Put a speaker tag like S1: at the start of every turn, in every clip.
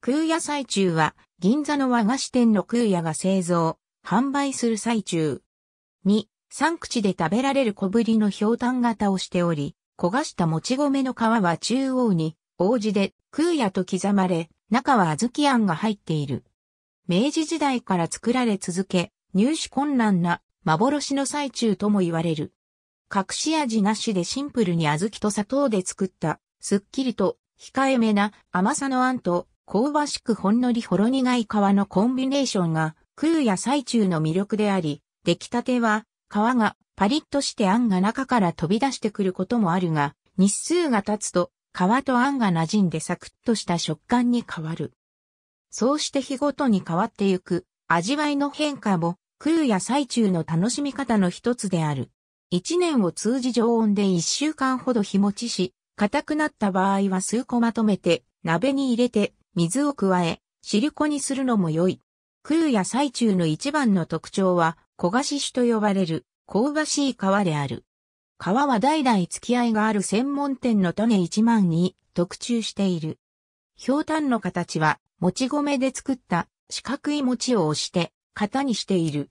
S1: 空屋最中は、銀座の和菓子店の空屋が製造、販売する最中。2、三口で食べられる小ぶりの氷炭型をしており、焦がしたもち米の皮は中央に、王子で空屋と刻まれ、中は小豆あんが入っている。明治時代から作られ続け、入手困難な幻の最中とも言われる。隠し味なしでシンプルに小豆と砂糖で作った、すっきりと控えめな甘さのあんと香ばしくほんのりほろ苦い皮のコンビネーションが、空や最中の魅力であり、出来たては、皮がパリッとしてあんが中から飛び出してくることもあるが、日数が経つと、皮とあんが馴染んでサクッとした食感に変わる。そうして日ごとに変わってゆく、味わいの変化も、空や最中の楽しみ方の一つである。一年を通じ常温で一週間ほど日持ちし、硬くなった場合は数個まとめて、鍋に入れて水を加え、汁粉にするのも良い。空や最中の一番の特徴は、焦がし酒と呼ばれる、香ばしい皮である。皮は代々付き合いがある専門店の種1万に特注している。氷炭の形は、もち米で作った四角い餅を押して、型にしている。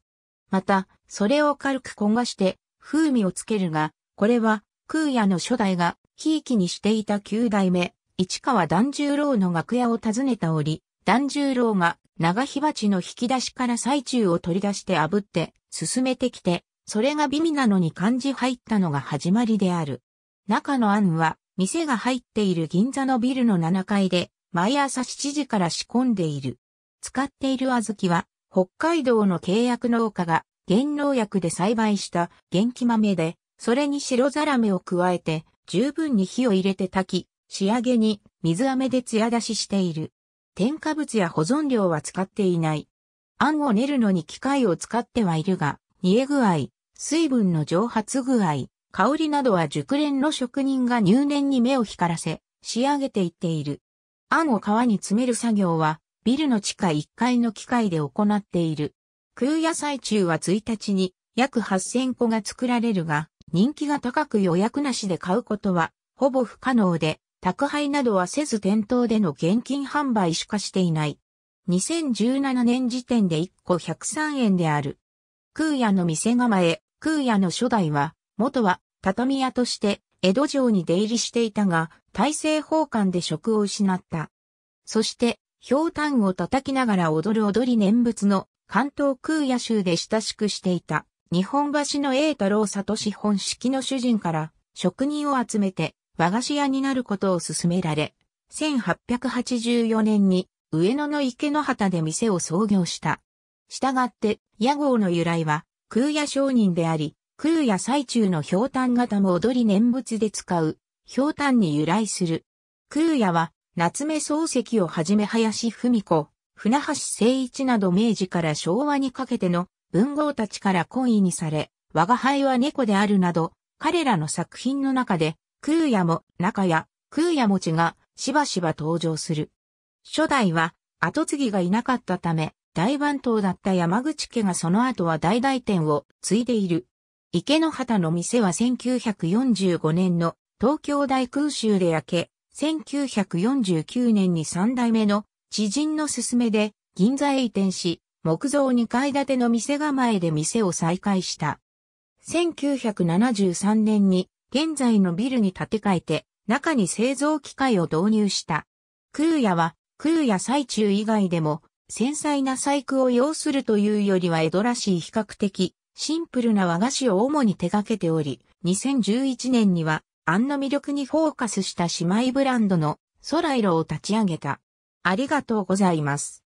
S1: また、それを軽く焦がして、風味をつけるが、これは、空也の初代が、ひいきにしていた九代目、市川團十郎の楽屋を訪ねた折、團十郎が長火鉢の引き出しから最中を取り出して炙って進めてきて、それが美味なのに漢字入ったのが始まりである。中の案は、店が入っている銀座のビルの7階で、毎朝7時から仕込んでいる。使っている小豆は、北海道の契約農家が、原農薬で栽培した元気豆で、それに白ザラメを加えて、十分に火を入れて炊き、仕上げに水飴で艶出ししている。添加物や保存料は使っていない。あんを練るのに機械を使ってはいるが、煮え具合、水分の蒸発具合、香りなどは熟練の職人が入念に目を光らせ、仕上げていっている。あんを皮に詰める作業は、ビルの地下1階の機械で行っている。空野菜中は1日に約8000個が作られるが、人気が高く予約なしで買うことは、ほぼ不可能で、宅配などはせず店頭での現金販売しかしていない。2017年時点で1個103円である。空屋の店構え、空屋の初代は、元は畳屋として江戸城に出入りしていたが、大政奉還で職を失った。そして、氷炭を叩きながら踊る踊り念仏の関東空野州で親しくしていた日本橋の栄太郎里資本式の主人から職人を集めて和菓子屋になることを勧められ、1884年に上野の池の畑で店を創業した。したがって、屋号の由来は、空也商人であり、空也最中の氷炭型も踊り念仏で使う、氷炭に由来する。空也は、夏目漱石をはじめ林文子、船橋誠一など明治から昭和にかけての文豪たちから懇意にされ、我が輩は猫であるなど、彼らの作品の中で空也も中や空也ちがしばしば登場する。初代は後継ぎがいなかったため、大番頭だった山口家がその後は大大店を継いでいる。池の畑の店は1945年の東京大空襲で焼け、1949年に三代目の知人の勧めで銀座へ移転し、木造二階建ての店構えで店を再開した。1973年に現在のビルに建て替えて、中に製造機械を導入した。空屋は、空也最中以外でも、繊細な細工を要するというよりは江戸らしい比較的、シンプルな和菓子を主に手掛けており、2011年には、あんの魅力にフォーカスした姉妹ブランドの、ソライロを立ち上げた。ありがとうございます。